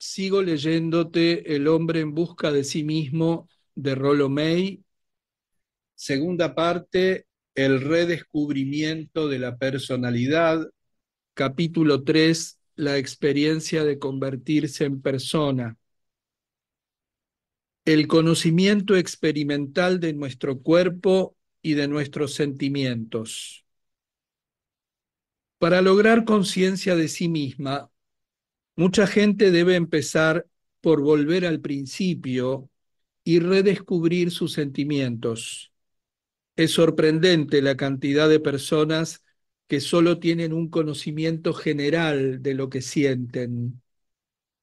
sigo leyéndote El hombre en busca de sí mismo de Rollo May. Segunda parte, El redescubrimiento de la personalidad. Capítulo 3, La experiencia de convertirse en persona. El conocimiento experimental de nuestro cuerpo y de nuestros sentimientos. Para lograr conciencia de sí misma, Mucha gente debe empezar por volver al principio y redescubrir sus sentimientos. Es sorprendente la cantidad de personas que solo tienen un conocimiento general de lo que sienten.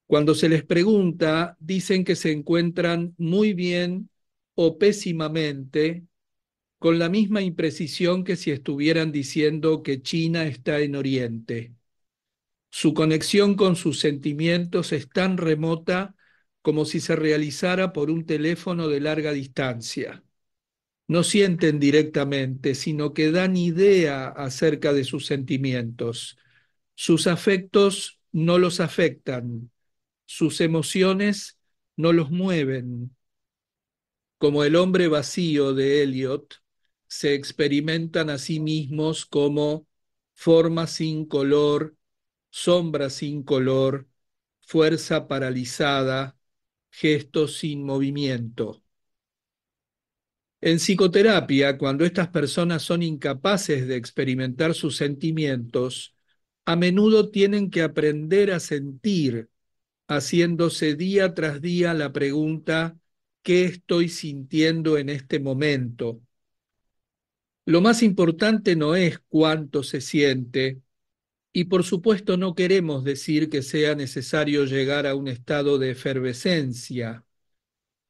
Cuando se les pregunta, dicen que se encuentran muy bien o pésimamente, con la misma imprecisión que si estuvieran diciendo que China está en Oriente. Su conexión con sus sentimientos es tan remota como si se realizara por un teléfono de larga distancia. No sienten directamente, sino que dan idea acerca de sus sentimientos. Sus afectos no los afectan, sus emociones no los mueven. Como el hombre vacío de Eliot, se experimentan a sí mismos como forma sin color sombra sin color, fuerza paralizada, gesto sin movimiento. En psicoterapia, cuando estas personas son incapaces de experimentar sus sentimientos, a menudo tienen que aprender a sentir, haciéndose día tras día la pregunta, ¿qué estoy sintiendo en este momento? Lo más importante no es cuánto se siente, y por supuesto no queremos decir que sea necesario llegar a un estado de efervescencia.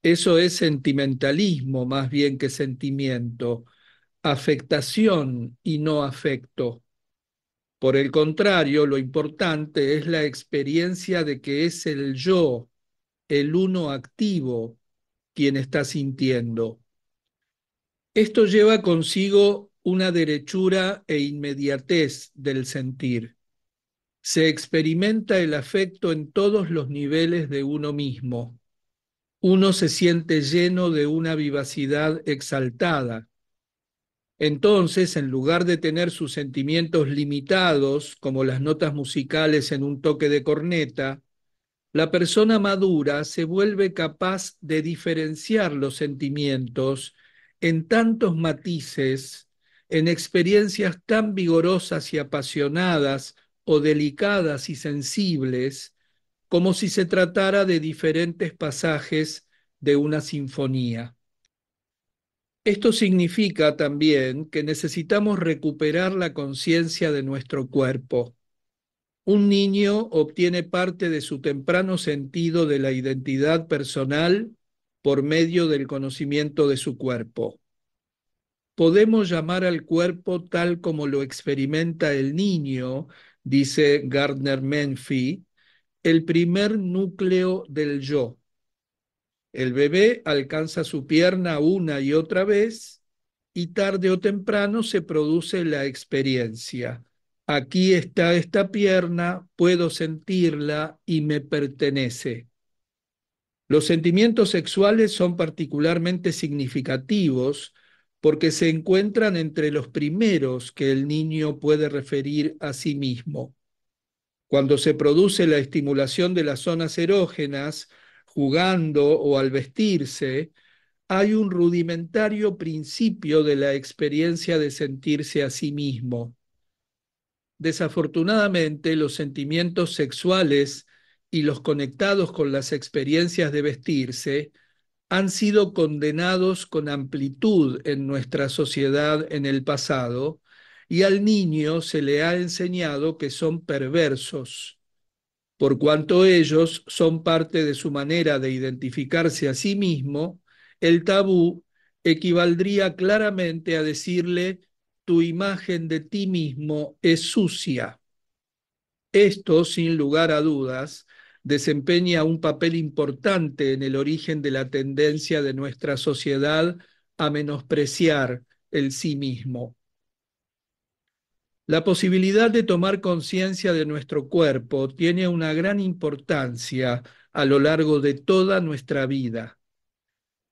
Eso es sentimentalismo más bien que sentimiento, afectación y no afecto. Por el contrario, lo importante es la experiencia de que es el yo, el uno activo, quien está sintiendo. Esto lleva consigo una derechura e inmediatez del sentir se experimenta el afecto en todos los niveles de uno mismo. Uno se siente lleno de una vivacidad exaltada. Entonces, en lugar de tener sus sentimientos limitados, como las notas musicales en un toque de corneta, la persona madura se vuelve capaz de diferenciar los sentimientos en tantos matices, en experiencias tan vigorosas y apasionadas o delicadas y sensibles, como si se tratara de diferentes pasajes de una sinfonía. Esto significa también que necesitamos recuperar la conciencia de nuestro cuerpo. Un niño obtiene parte de su temprano sentido de la identidad personal por medio del conocimiento de su cuerpo. Podemos llamar al cuerpo tal como lo experimenta el niño dice Gardner Menfi, el primer núcleo del yo. El bebé alcanza su pierna una y otra vez y tarde o temprano se produce la experiencia. Aquí está esta pierna, puedo sentirla y me pertenece. Los sentimientos sexuales son particularmente significativos porque se encuentran entre los primeros que el niño puede referir a sí mismo. Cuando se produce la estimulación de las zonas erógenas, jugando o al vestirse, hay un rudimentario principio de la experiencia de sentirse a sí mismo. Desafortunadamente, los sentimientos sexuales y los conectados con las experiencias de vestirse han sido condenados con amplitud en nuestra sociedad en el pasado y al niño se le ha enseñado que son perversos, por cuanto ellos son parte de su manera de identificarse a sí mismo, el tabú equivaldría claramente a decirle tu imagen de ti mismo es sucia. Esto, sin lugar a dudas, desempeña un papel importante en el origen de la tendencia de nuestra sociedad a menospreciar el sí mismo. La posibilidad de tomar conciencia de nuestro cuerpo tiene una gran importancia a lo largo de toda nuestra vida.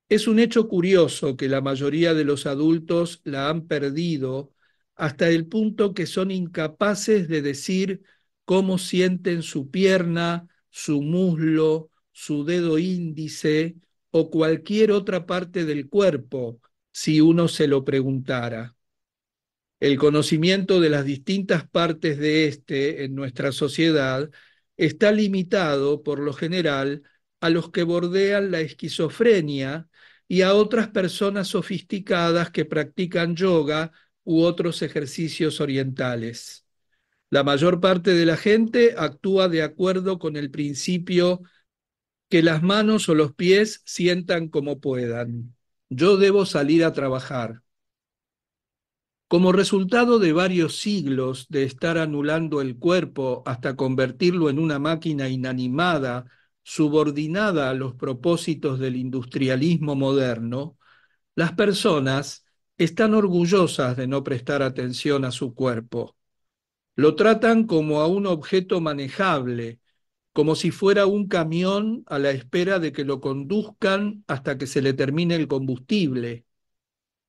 Es un hecho curioso que la mayoría de los adultos la han perdido hasta el punto que son incapaces de decir cómo sienten su pierna, su muslo, su dedo índice o cualquier otra parte del cuerpo si uno se lo preguntara. El conocimiento de las distintas partes de éste en nuestra sociedad está limitado, por lo general, a los que bordean la esquizofrenia y a otras personas sofisticadas que practican yoga u otros ejercicios orientales. La mayor parte de la gente actúa de acuerdo con el principio que las manos o los pies sientan como puedan. Yo debo salir a trabajar. Como resultado de varios siglos de estar anulando el cuerpo hasta convertirlo en una máquina inanimada, subordinada a los propósitos del industrialismo moderno, las personas están orgullosas de no prestar atención a su cuerpo. Lo tratan como a un objeto manejable, como si fuera un camión a la espera de que lo conduzcan hasta que se le termine el combustible.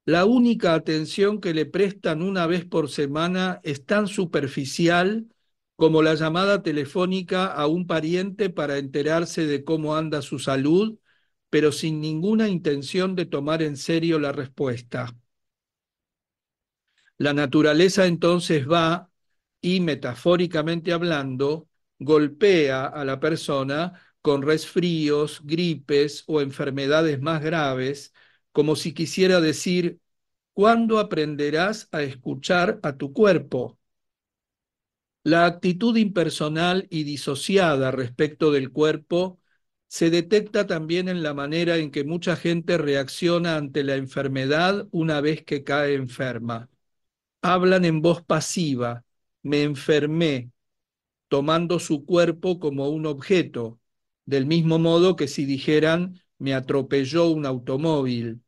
La única atención que le prestan una vez por semana es tan superficial como la llamada telefónica a un pariente para enterarse de cómo anda su salud, pero sin ninguna intención de tomar en serio la respuesta. La naturaleza entonces va, y metafóricamente hablando, golpea a la persona con resfríos, gripes o enfermedades más graves, como si quisiera decir, ¿cuándo aprenderás a escuchar a tu cuerpo? La actitud impersonal y disociada respecto del cuerpo se detecta también en la manera en que mucha gente reacciona ante la enfermedad una vez que cae enferma. Hablan en voz pasiva, me enfermé, tomando su cuerpo como un objeto, del mismo modo que si dijeran me atropelló un automóvil.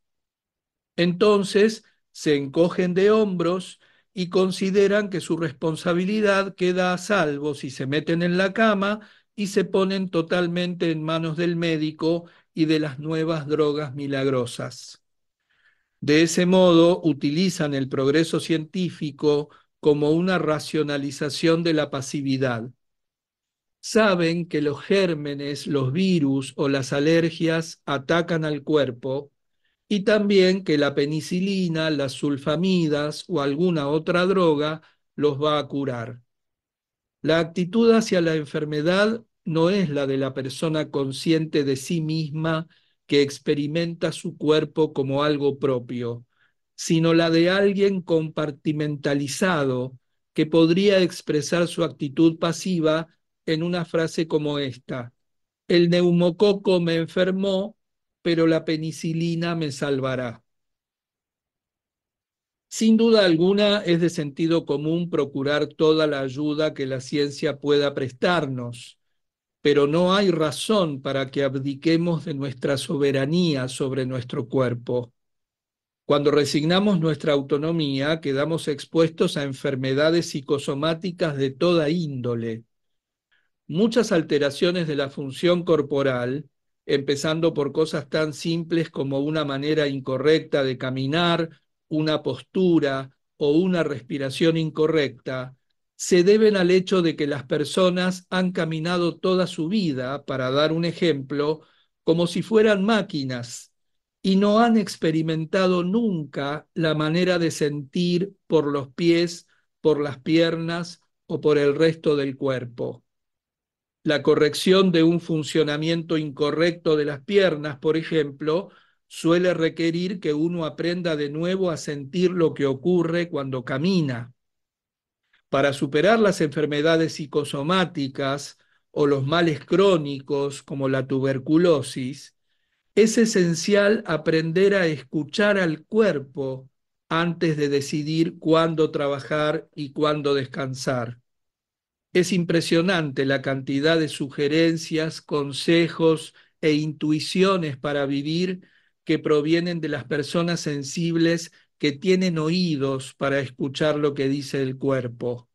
Entonces se encogen de hombros y consideran que su responsabilidad queda a salvo si se meten en la cama y se ponen totalmente en manos del médico y de las nuevas drogas milagrosas. De ese modo utilizan el progreso científico como una racionalización de la pasividad. Saben que los gérmenes, los virus o las alergias atacan al cuerpo y también que la penicilina, las sulfamidas o alguna otra droga los va a curar. La actitud hacia la enfermedad no es la de la persona consciente de sí misma que experimenta su cuerpo como algo propio, sino la de alguien compartimentalizado que podría expresar su actitud pasiva en una frase como esta. El neumococo me enfermó, pero la penicilina me salvará. Sin duda alguna es de sentido común procurar toda la ayuda que la ciencia pueda prestarnos, pero no hay razón para que abdiquemos de nuestra soberanía sobre nuestro cuerpo. Cuando resignamos nuestra autonomía, quedamos expuestos a enfermedades psicosomáticas de toda índole. Muchas alteraciones de la función corporal, empezando por cosas tan simples como una manera incorrecta de caminar, una postura o una respiración incorrecta, se deben al hecho de que las personas han caminado toda su vida, para dar un ejemplo, como si fueran máquinas y no han experimentado nunca la manera de sentir por los pies, por las piernas o por el resto del cuerpo. La corrección de un funcionamiento incorrecto de las piernas, por ejemplo, suele requerir que uno aprenda de nuevo a sentir lo que ocurre cuando camina. Para superar las enfermedades psicosomáticas o los males crónicos como la tuberculosis, es esencial aprender a escuchar al cuerpo antes de decidir cuándo trabajar y cuándo descansar. Es impresionante la cantidad de sugerencias, consejos e intuiciones para vivir que provienen de las personas sensibles que tienen oídos para escuchar lo que dice el cuerpo.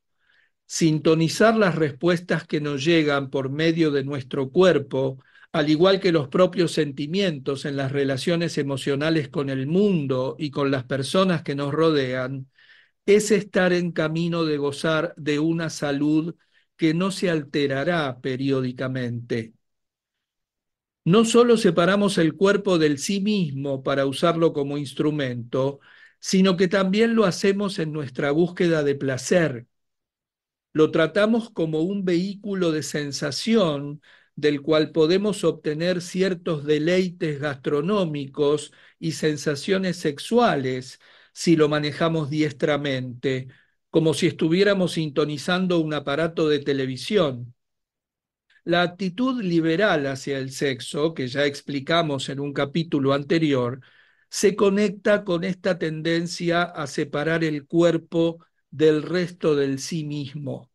Sintonizar las respuestas que nos llegan por medio de nuestro cuerpo al igual que los propios sentimientos en las relaciones emocionales con el mundo y con las personas que nos rodean, es estar en camino de gozar de una salud que no se alterará periódicamente. No solo separamos el cuerpo del sí mismo para usarlo como instrumento, sino que también lo hacemos en nuestra búsqueda de placer. Lo tratamos como un vehículo de sensación del cual podemos obtener ciertos deleites gastronómicos y sensaciones sexuales si lo manejamos diestramente, como si estuviéramos sintonizando un aparato de televisión. La actitud liberal hacia el sexo, que ya explicamos en un capítulo anterior, se conecta con esta tendencia a separar el cuerpo del resto del sí mismo.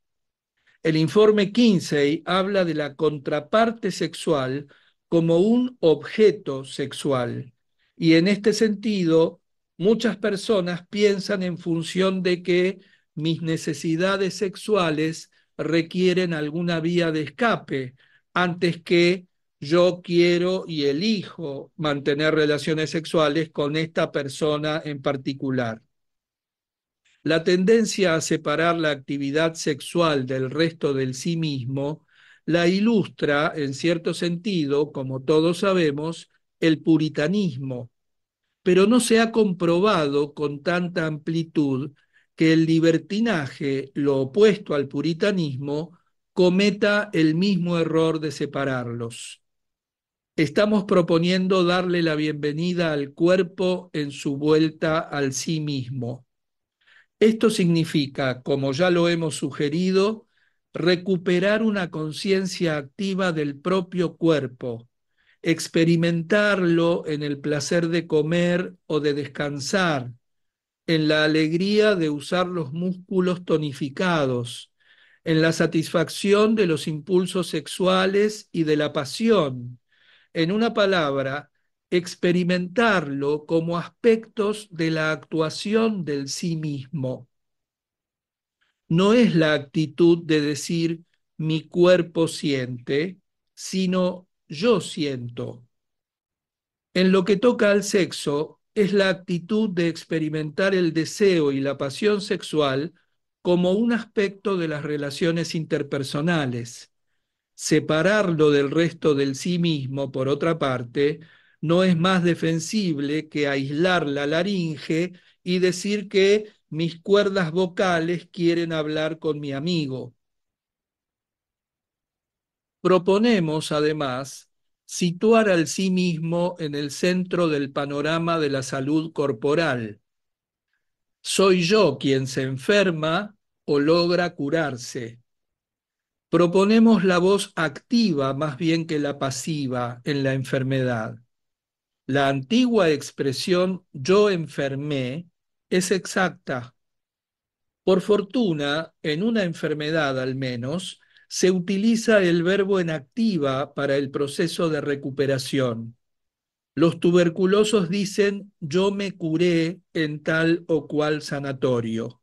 El informe 15 habla de la contraparte sexual como un objeto sexual y en este sentido muchas personas piensan en función de que mis necesidades sexuales requieren alguna vía de escape antes que yo quiero y elijo mantener relaciones sexuales con esta persona en particular. La tendencia a separar la actividad sexual del resto del sí mismo la ilustra, en cierto sentido, como todos sabemos, el puritanismo, pero no se ha comprobado con tanta amplitud que el libertinaje, lo opuesto al puritanismo, cometa el mismo error de separarlos. Estamos proponiendo darle la bienvenida al cuerpo en su vuelta al sí mismo. Esto significa, como ya lo hemos sugerido, recuperar una conciencia activa del propio cuerpo, experimentarlo en el placer de comer o de descansar, en la alegría de usar los músculos tonificados, en la satisfacción de los impulsos sexuales y de la pasión. En una palabra, experimentarlo como aspectos de la actuación del sí mismo. No es la actitud de decir mi cuerpo siente, sino yo siento. En lo que toca al sexo, es la actitud de experimentar el deseo y la pasión sexual como un aspecto de las relaciones interpersonales. Separarlo del resto del sí mismo, por otra parte, no es más defensible que aislar la laringe y decir que mis cuerdas vocales quieren hablar con mi amigo. Proponemos, además, situar al sí mismo en el centro del panorama de la salud corporal. Soy yo quien se enferma o logra curarse. Proponemos la voz activa más bien que la pasiva en la enfermedad. La antigua expresión yo enfermé es exacta. Por fortuna, en una enfermedad al menos, se utiliza el verbo en activa para el proceso de recuperación. Los tuberculosos dicen yo me curé en tal o cual sanatorio.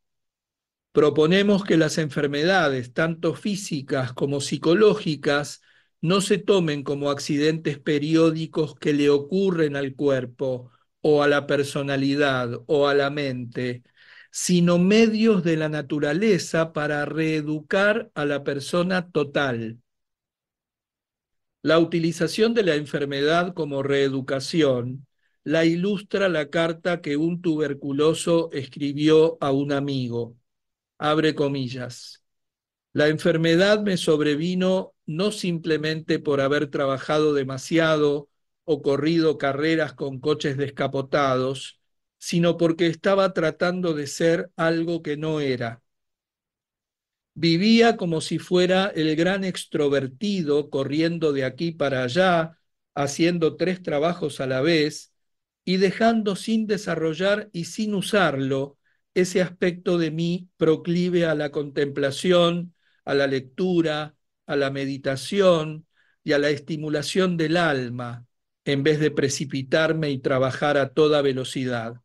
Proponemos que las enfermedades, tanto físicas como psicológicas, no se tomen como accidentes periódicos que le ocurren al cuerpo o a la personalidad o a la mente, sino medios de la naturaleza para reeducar a la persona total. La utilización de la enfermedad como reeducación la ilustra la carta que un tuberculoso escribió a un amigo. Abre comillas. La enfermedad me sobrevino no simplemente por haber trabajado demasiado o corrido carreras con coches descapotados, sino porque estaba tratando de ser algo que no era. Vivía como si fuera el gran extrovertido corriendo de aquí para allá, haciendo tres trabajos a la vez y dejando sin desarrollar y sin usarlo ese aspecto de mí proclive a la contemplación, a la lectura, a la meditación y a la estimulación del alma, en vez de precipitarme y trabajar a toda velocidad.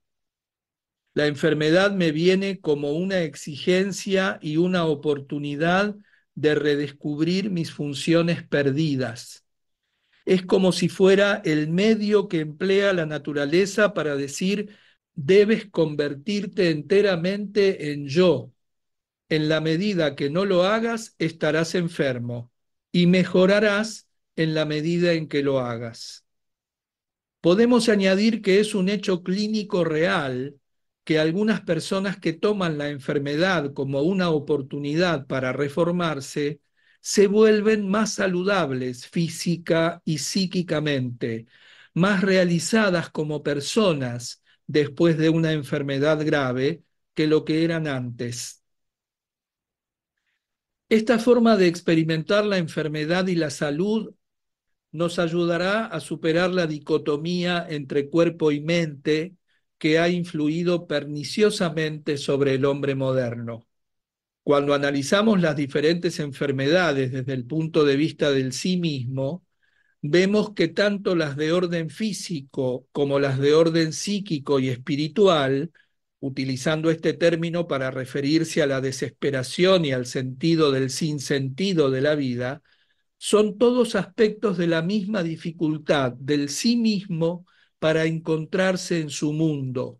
La enfermedad me viene como una exigencia y una oportunidad de redescubrir mis funciones perdidas. Es como si fuera el medio que emplea la naturaleza para decir, debes convertirte enteramente en yo, en la medida que no lo hagas, estarás enfermo y mejorarás en la medida en que lo hagas. Podemos añadir que es un hecho clínico real que algunas personas que toman la enfermedad como una oportunidad para reformarse, se vuelven más saludables física y psíquicamente, más realizadas como personas después de una enfermedad grave que lo que eran antes. Esta forma de experimentar la enfermedad y la salud nos ayudará a superar la dicotomía entre cuerpo y mente que ha influido perniciosamente sobre el hombre moderno. Cuando analizamos las diferentes enfermedades desde el punto de vista del sí mismo, vemos que tanto las de orden físico como las de orden psíquico y espiritual utilizando este término para referirse a la desesperación y al sentido del sinsentido de la vida, son todos aspectos de la misma dificultad del sí mismo para encontrarse en su mundo.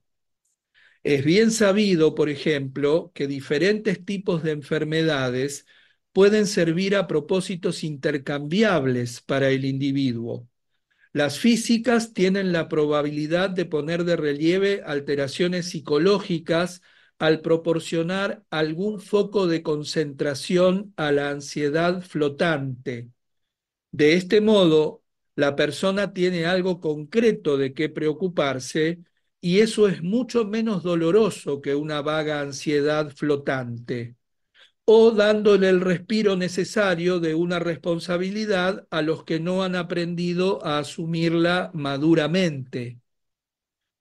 Es bien sabido, por ejemplo, que diferentes tipos de enfermedades pueden servir a propósitos intercambiables para el individuo. Las físicas tienen la probabilidad de poner de relieve alteraciones psicológicas al proporcionar algún foco de concentración a la ansiedad flotante. De este modo, la persona tiene algo concreto de qué preocuparse y eso es mucho menos doloroso que una vaga ansiedad flotante o dándole el respiro necesario de una responsabilidad a los que no han aprendido a asumirla maduramente.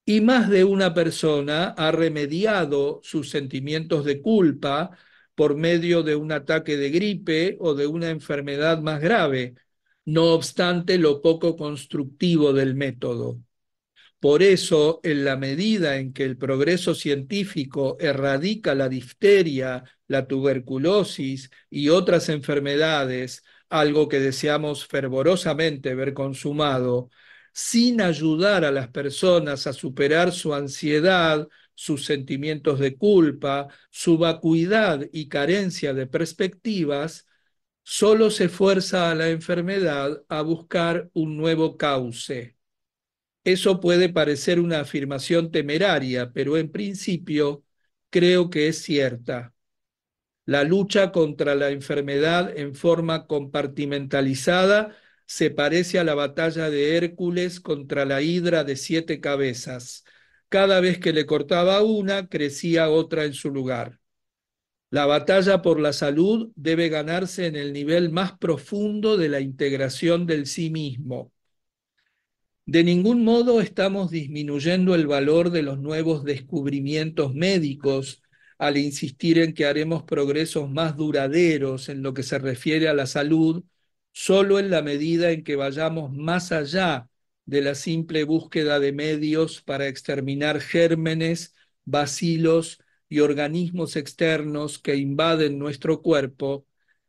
Y más de una persona ha remediado sus sentimientos de culpa por medio de un ataque de gripe o de una enfermedad más grave, no obstante lo poco constructivo del método. Por eso, en la medida en que el progreso científico erradica la difteria, la tuberculosis y otras enfermedades, algo que deseamos fervorosamente ver consumado, sin ayudar a las personas a superar su ansiedad, sus sentimientos de culpa, su vacuidad y carencia de perspectivas, solo se fuerza a la enfermedad a buscar un nuevo cauce eso puede parecer una afirmación temeraria, pero en principio creo que es cierta. La lucha contra la enfermedad en forma compartimentalizada se parece a la batalla de Hércules contra la hidra de siete cabezas. Cada vez que le cortaba una, crecía otra en su lugar. La batalla por la salud debe ganarse en el nivel más profundo de la integración del sí mismo. De ningún modo estamos disminuyendo el valor de los nuevos descubrimientos médicos al insistir en que haremos progresos más duraderos en lo que se refiere a la salud, solo en la medida en que vayamos más allá de la simple búsqueda de medios para exterminar gérmenes, bacilos y organismos externos que invaden nuestro cuerpo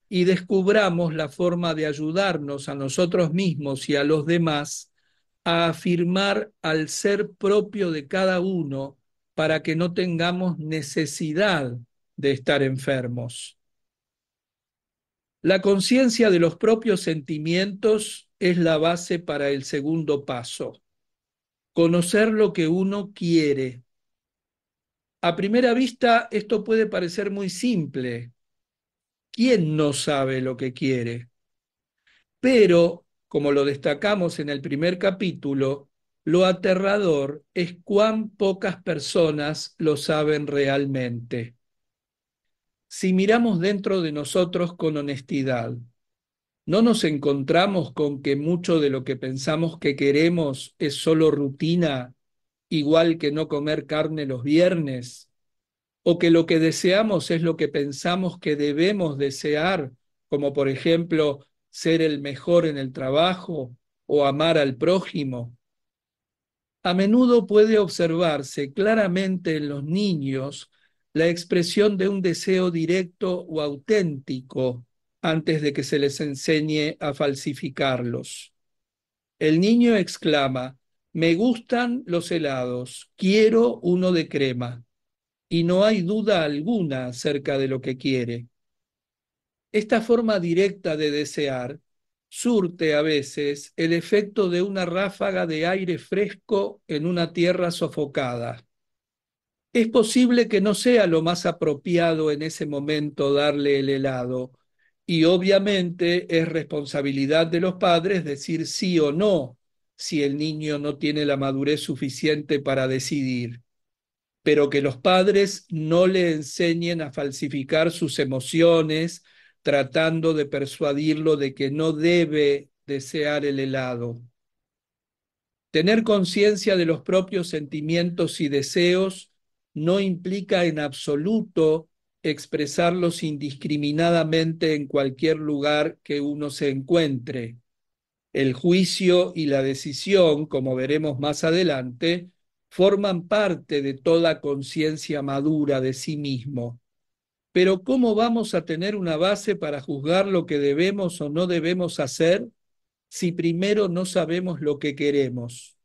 y descubramos la forma de ayudarnos a nosotros mismos y a los demás a afirmar al ser propio de cada uno para que no tengamos necesidad de estar enfermos. La conciencia de los propios sentimientos es la base para el segundo paso, conocer lo que uno quiere. A primera vista, esto puede parecer muy simple. ¿Quién no sabe lo que quiere? Pero como lo destacamos en el primer capítulo, lo aterrador es cuán pocas personas lo saben realmente. Si miramos dentro de nosotros con honestidad, ¿no nos encontramos con que mucho de lo que pensamos que queremos es solo rutina, igual que no comer carne los viernes? ¿O que lo que deseamos es lo que pensamos que debemos desear, como por ejemplo ser el mejor en el trabajo o amar al prójimo. A menudo puede observarse claramente en los niños la expresión de un deseo directo o auténtico antes de que se les enseñe a falsificarlos. El niño exclama, me gustan los helados, quiero uno de crema, y no hay duda alguna acerca de lo que quiere. Esta forma directa de desear surte a veces el efecto de una ráfaga de aire fresco en una tierra sofocada. Es posible que no sea lo más apropiado en ese momento darle el helado, y obviamente es responsabilidad de los padres decir sí o no si el niño no tiene la madurez suficiente para decidir, pero que los padres no le enseñen a falsificar sus emociones, tratando de persuadirlo de que no debe desear el helado. Tener conciencia de los propios sentimientos y deseos no implica en absoluto expresarlos indiscriminadamente en cualquier lugar que uno se encuentre. El juicio y la decisión, como veremos más adelante, forman parte de toda conciencia madura de sí mismo. Pero ¿cómo vamos a tener una base para juzgar lo que debemos o no debemos hacer si primero no sabemos lo que queremos?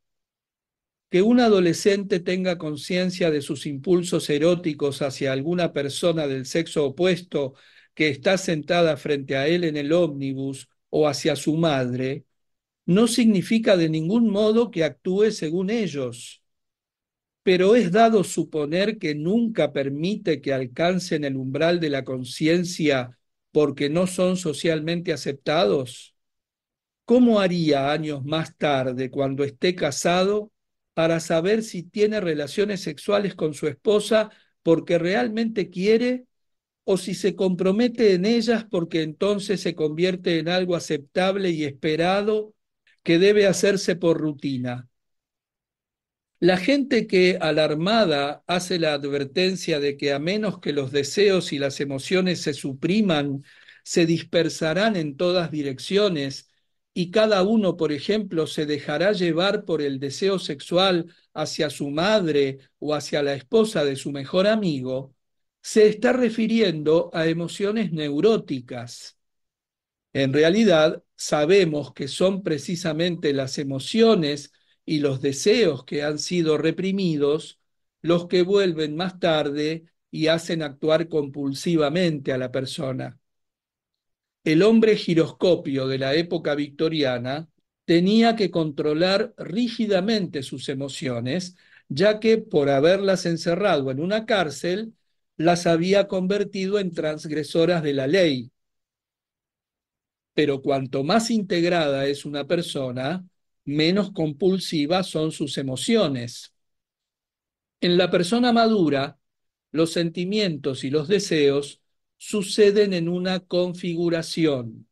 Que un adolescente tenga conciencia de sus impulsos eróticos hacia alguna persona del sexo opuesto que está sentada frente a él en el ómnibus o hacia su madre, no significa de ningún modo que actúe según ellos pero es dado suponer que nunca permite que alcancen el umbral de la conciencia porque no son socialmente aceptados? ¿Cómo haría años más tarde, cuando esté casado, para saber si tiene relaciones sexuales con su esposa porque realmente quiere o si se compromete en ellas porque entonces se convierte en algo aceptable y esperado que debe hacerse por rutina? La gente que alarmada hace la advertencia de que a menos que los deseos y las emociones se supriman, se dispersarán en todas direcciones y cada uno, por ejemplo, se dejará llevar por el deseo sexual hacia su madre o hacia la esposa de su mejor amigo, se está refiriendo a emociones neuróticas. En realidad, sabemos que son precisamente las emociones y los deseos que han sido reprimidos los que vuelven más tarde y hacen actuar compulsivamente a la persona. El hombre giroscopio de la época victoriana tenía que controlar rígidamente sus emociones, ya que por haberlas encerrado en una cárcel, las había convertido en transgresoras de la ley. Pero cuanto más integrada es una persona, menos compulsivas son sus emociones. En la persona madura, los sentimientos y los deseos suceden en una configuración.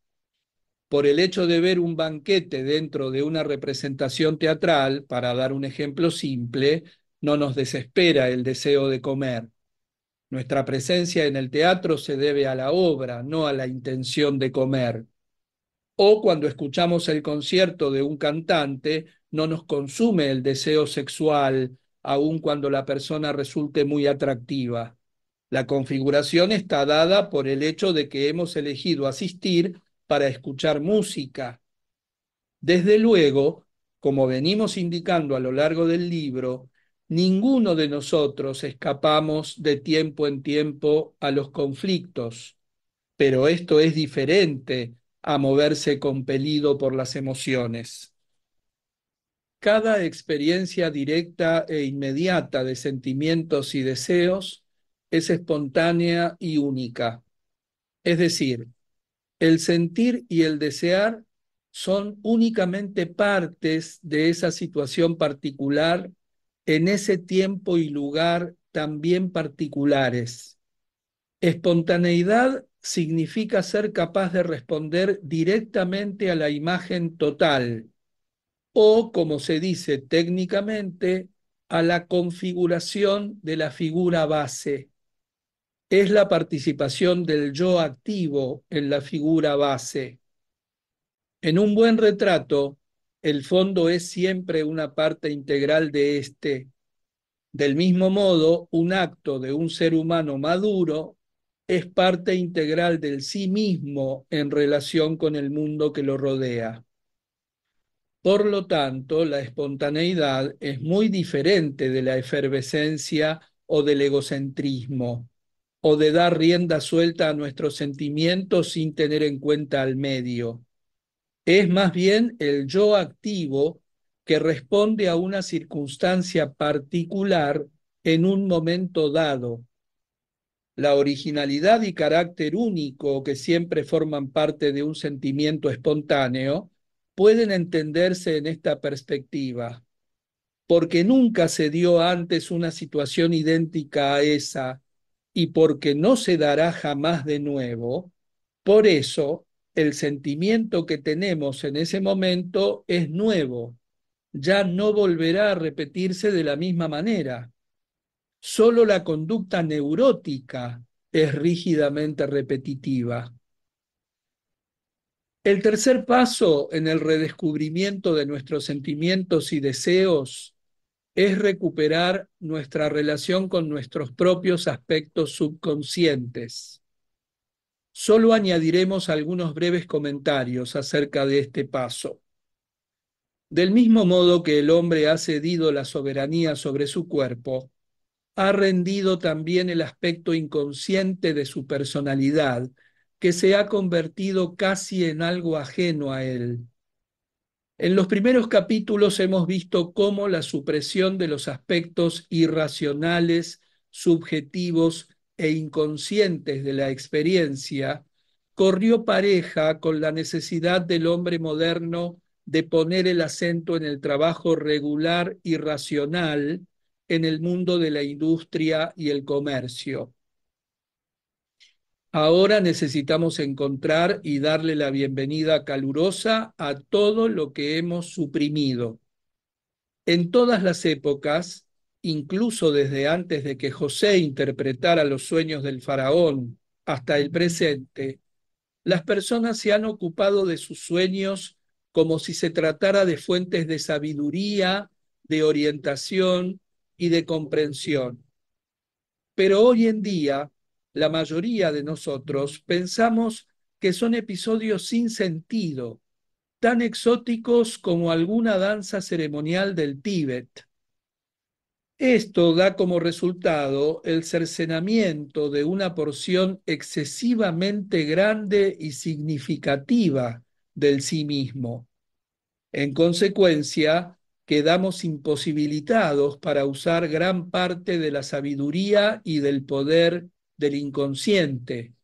Por el hecho de ver un banquete dentro de una representación teatral, para dar un ejemplo simple, no nos desespera el deseo de comer. Nuestra presencia en el teatro se debe a la obra, no a la intención de comer o cuando escuchamos el concierto de un cantante, no nos consume el deseo sexual, aun cuando la persona resulte muy atractiva. La configuración está dada por el hecho de que hemos elegido asistir para escuchar música. Desde luego, como venimos indicando a lo largo del libro, ninguno de nosotros escapamos de tiempo en tiempo a los conflictos, pero esto es diferente a moverse compelido por las emociones. Cada experiencia directa e inmediata de sentimientos y deseos es espontánea y única. Es decir, el sentir y el desear son únicamente partes de esa situación particular en ese tiempo y lugar también particulares. Espontaneidad significa ser capaz de responder directamente a la imagen total o, como se dice técnicamente, a la configuración de la figura base. Es la participación del yo activo en la figura base. En un buen retrato, el fondo es siempre una parte integral de éste. Del mismo modo, un acto de un ser humano maduro es parte integral del sí mismo en relación con el mundo que lo rodea. Por lo tanto, la espontaneidad es muy diferente de la efervescencia o del egocentrismo, o de dar rienda suelta a nuestros sentimientos sin tener en cuenta al medio. Es más bien el yo activo que responde a una circunstancia particular en un momento dado, la originalidad y carácter único que siempre forman parte de un sentimiento espontáneo, pueden entenderse en esta perspectiva, porque nunca se dio antes una situación idéntica a esa y porque no se dará jamás de nuevo, por eso el sentimiento que tenemos en ese momento es nuevo, ya no volverá a repetirse de la misma manera. Solo la conducta neurótica es rígidamente repetitiva. El tercer paso en el redescubrimiento de nuestros sentimientos y deseos es recuperar nuestra relación con nuestros propios aspectos subconscientes. Solo añadiremos algunos breves comentarios acerca de este paso. Del mismo modo que el hombre ha cedido la soberanía sobre su cuerpo, ha rendido también el aspecto inconsciente de su personalidad, que se ha convertido casi en algo ajeno a él. En los primeros capítulos hemos visto cómo la supresión de los aspectos irracionales, subjetivos e inconscientes de la experiencia corrió pareja con la necesidad del hombre moderno de poner el acento en el trabajo regular y racional en el mundo de la industria y el comercio. Ahora necesitamos encontrar y darle la bienvenida calurosa a todo lo que hemos suprimido. En todas las épocas, incluso desde antes de que José interpretara los sueños del faraón hasta el presente, las personas se han ocupado de sus sueños como si se tratara de fuentes de sabiduría, de orientación y de comprensión. Pero hoy en día, la mayoría de nosotros pensamos que son episodios sin sentido, tan exóticos como alguna danza ceremonial del Tíbet. Esto da como resultado el cercenamiento de una porción excesivamente grande y significativa del sí mismo. En consecuencia, quedamos imposibilitados para usar gran parte de la sabiduría y del poder del inconsciente.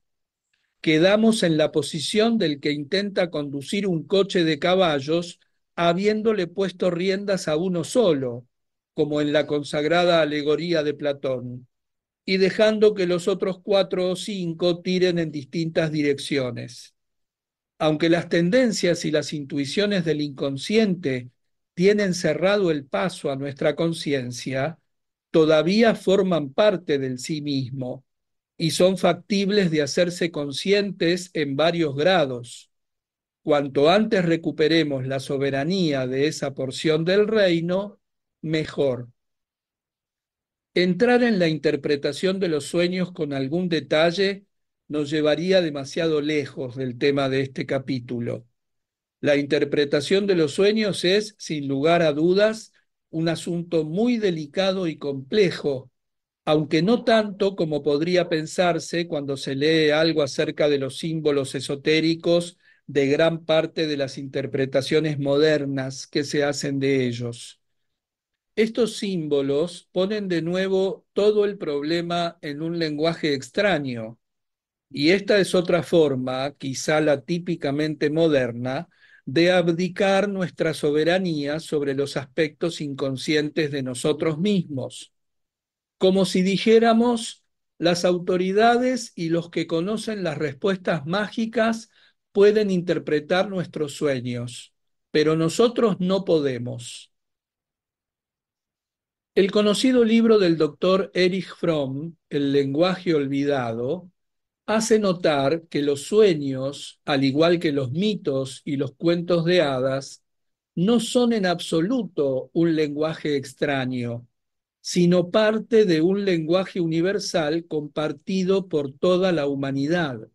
Quedamos en la posición del que intenta conducir un coche de caballos habiéndole puesto riendas a uno solo, como en la consagrada alegoría de Platón, y dejando que los otros cuatro o cinco tiren en distintas direcciones. Aunque las tendencias y las intuiciones del inconsciente tienen cerrado el paso a nuestra conciencia, todavía forman parte del sí mismo y son factibles de hacerse conscientes en varios grados. Cuanto antes recuperemos la soberanía de esa porción del reino, mejor. Entrar en la interpretación de los sueños con algún detalle nos llevaría demasiado lejos del tema de este capítulo. La interpretación de los sueños es, sin lugar a dudas, un asunto muy delicado y complejo, aunque no tanto como podría pensarse cuando se lee algo acerca de los símbolos esotéricos de gran parte de las interpretaciones modernas que se hacen de ellos. Estos símbolos ponen de nuevo todo el problema en un lenguaje extraño, y esta es otra forma, quizá la típicamente moderna, de abdicar nuestra soberanía sobre los aspectos inconscientes de nosotros mismos, como si dijéramos, las autoridades y los que conocen las respuestas mágicas pueden interpretar nuestros sueños, pero nosotros no podemos. El conocido libro del doctor Erich Fromm, El lenguaje olvidado, hace notar que los sueños, al igual que los mitos y los cuentos de hadas, no son en absoluto un lenguaje extraño, sino parte de un lenguaje universal compartido por toda la humanidad.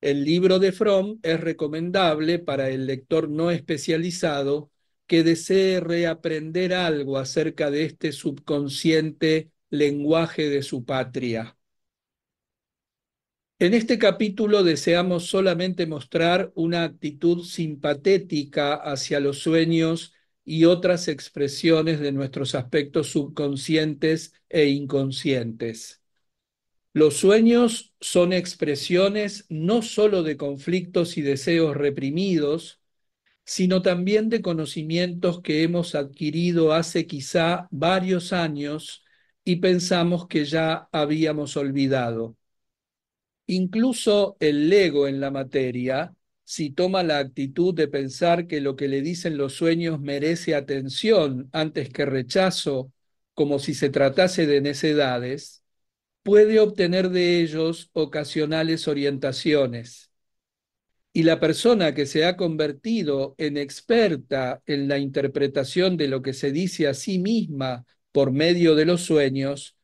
El libro de Fromm es recomendable para el lector no especializado que desee reaprender algo acerca de este subconsciente lenguaje de su patria. En este capítulo deseamos solamente mostrar una actitud simpatética hacia los sueños y otras expresiones de nuestros aspectos subconscientes e inconscientes. Los sueños son expresiones no sólo de conflictos y deseos reprimidos, sino también de conocimientos que hemos adquirido hace quizá varios años y pensamos que ya habíamos olvidado. Incluso el lego en la materia, si toma la actitud de pensar que lo que le dicen los sueños merece atención antes que rechazo, como si se tratase de necedades, puede obtener de ellos ocasionales orientaciones. Y la persona que se ha convertido en experta en la interpretación de lo que se dice a sí misma por medio de los sueños,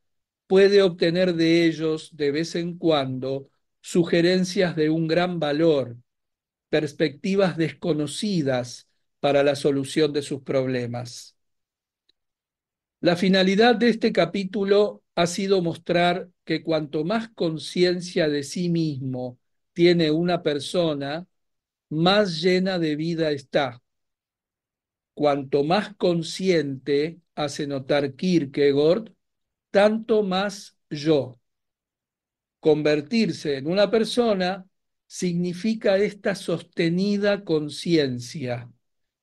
puede obtener de ellos de vez en cuando sugerencias de un gran valor, perspectivas desconocidas para la solución de sus problemas. La finalidad de este capítulo ha sido mostrar que cuanto más conciencia de sí mismo tiene una persona, más llena de vida está. Cuanto más consciente, hace notar Kierkegaard, tanto más yo. Convertirse en una persona significa esta sostenida conciencia,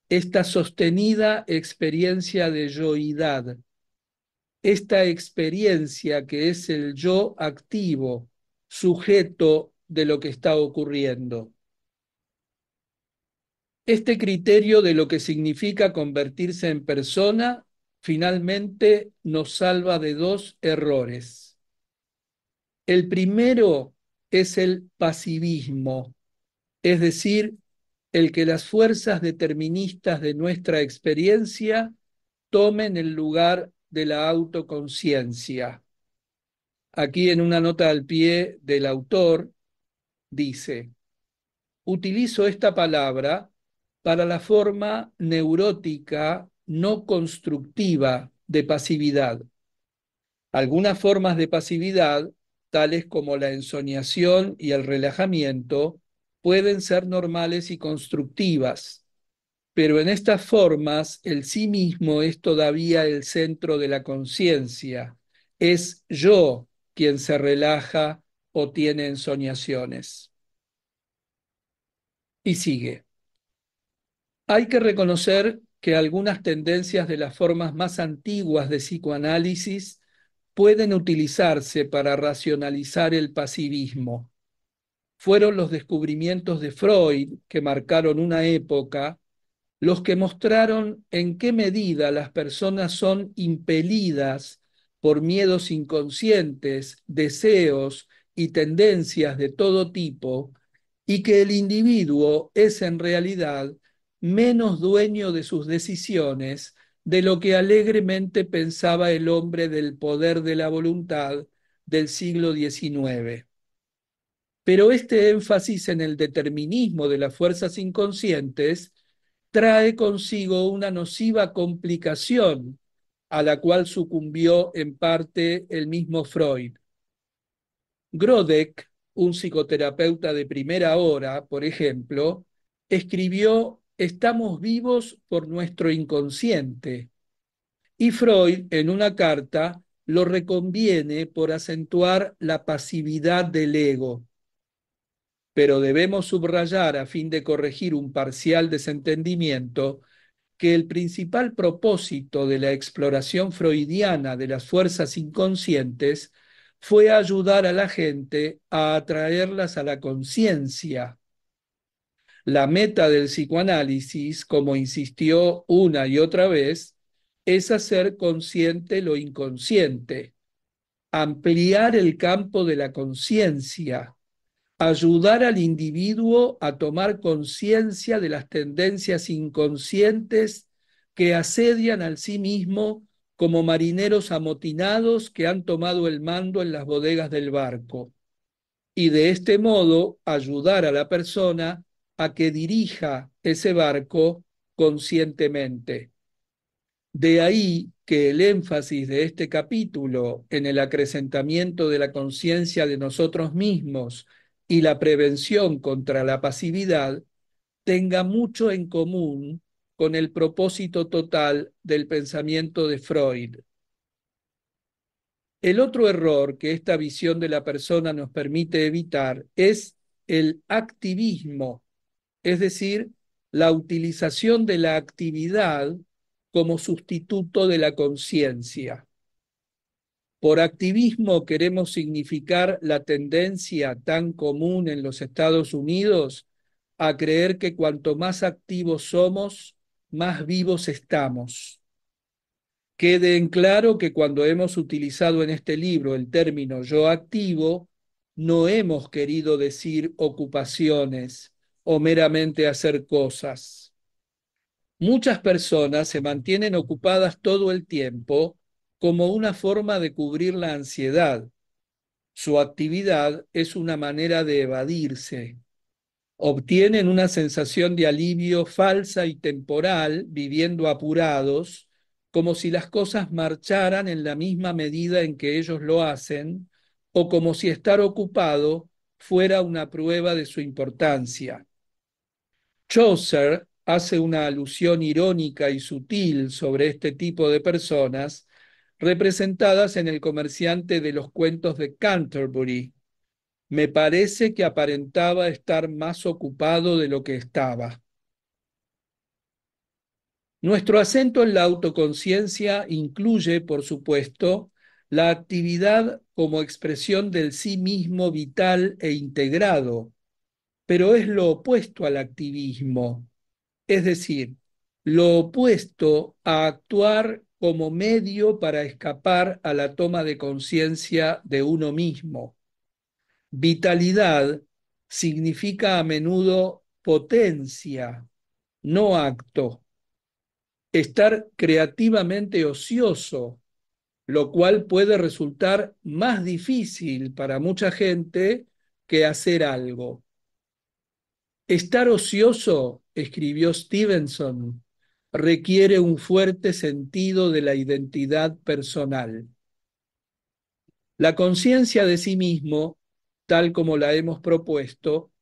esta sostenida experiencia de yoidad, esta experiencia que es el yo activo, sujeto de lo que está ocurriendo. Este criterio de lo que significa convertirse en persona finalmente nos salva de dos errores. El primero es el pasivismo, es decir, el que las fuerzas deterministas de nuestra experiencia tomen el lugar de la autoconciencia. Aquí en una nota al pie del autor dice, utilizo esta palabra para la forma neurótica no constructiva de pasividad. Algunas formas de pasividad, tales como la ensoñación y el relajamiento, pueden ser normales y constructivas, pero en estas formas el sí mismo es todavía el centro de la conciencia, es yo quien se relaja o tiene ensoñaciones. Y sigue. Hay que reconocer que algunas tendencias de las formas más antiguas de psicoanálisis pueden utilizarse para racionalizar el pasivismo. Fueron los descubrimientos de Freud que marcaron una época los que mostraron en qué medida las personas son impelidas por miedos inconscientes, deseos y tendencias de todo tipo, y que el individuo es en realidad menos dueño de sus decisiones de lo que alegremente pensaba el hombre del poder de la voluntad del siglo XIX. Pero este énfasis en el determinismo de las fuerzas inconscientes trae consigo una nociva complicación a la cual sucumbió en parte el mismo Freud. Grodeck, un psicoterapeuta de primera hora, por ejemplo, escribió estamos vivos por nuestro inconsciente. Y Freud, en una carta, lo reconviene por acentuar la pasividad del ego. Pero debemos subrayar, a fin de corregir un parcial desentendimiento, que el principal propósito de la exploración freudiana de las fuerzas inconscientes fue ayudar a la gente a atraerlas a la conciencia la meta del psicoanálisis, como insistió una y otra vez, es hacer consciente lo inconsciente, ampliar el campo de la conciencia, ayudar al individuo a tomar conciencia de las tendencias inconscientes que asedian al sí mismo como marineros amotinados que han tomado el mando en las bodegas del barco, y de este modo ayudar a la persona a que dirija ese barco conscientemente. De ahí que el énfasis de este capítulo en el acrecentamiento de la conciencia de nosotros mismos y la prevención contra la pasividad tenga mucho en común con el propósito total del pensamiento de Freud. El otro error que esta visión de la persona nos permite evitar es el activismo es decir, la utilización de la actividad como sustituto de la conciencia. Por activismo queremos significar la tendencia tan común en los Estados Unidos a creer que cuanto más activos somos, más vivos estamos. Quede en claro que cuando hemos utilizado en este libro el término yo activo, no hemos querido decir ocupaciones, o meramente hacer cosas. Muchas personas se mantienen ocupadas todo el tiempo como una forma de cubrir la ansiedad. Su actividad es una manera de evadirse. Obtienen una sensación de alivio falsa y temporal viviendo apurados, como si las cosas marcharan en la misma medida en que ellos lo hacen, o como si estar ocupado fuera una prueba de su importancia. Chaucer hace una alusión irónica y sutil sobre este tipo de personas representadas en el comerciante de los cuentos de Canterbury. Me parece que aparentaba estar más ocupado de lo que estaba. Nuestro acento en la autoconciencia incluye, por supuesto, la actividad como expresión del sí mismo vital e integrado, pero es lo opuesto al activismo, es decir, lo opuesto a actuar como medio para escapar a la toma de conciencia de uno mismo. Vitalidad significa a menudo potencia, no acto. Estar creativamente ocioso, lo cual puede resultar más difícil para mucha gente que hacer algo. Estar ocioso, escribió Stevenson, requiere un fuerte sentido de la identidad personal. La conciencia de sí mismo, tal como la hemos propuesto,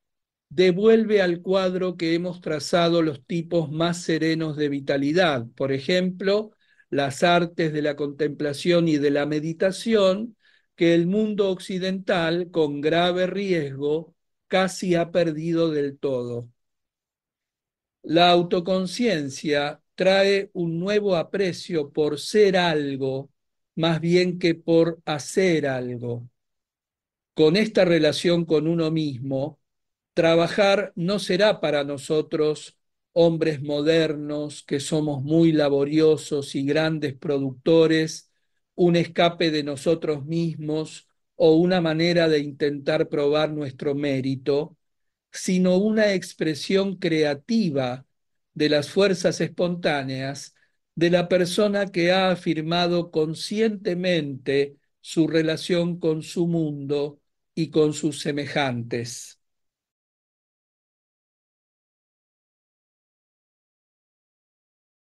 devuelve al cuadro que hemos trazado los tipos más serenos de vitalidad, por ejemplo, las artes de la contemplación y de la meditación, que el mundo occidental, con grave riesgo, casi ha perdido del todo. La autoconciencia trae un nuevo aprecio por ser algo más bien que por hacer algo. Con esta relación con uno mismo, trabajar no será para nosotros hombres modernos que somos muy laboriosos y grandes productores, un escape de nosotros mismos o una manera de intentar probar nuestro mérito, sino una expresión creativa de las fuerzas espontáneas de la persona que ha afirmado conscientemente su relación con su mundo y con sus semejantes.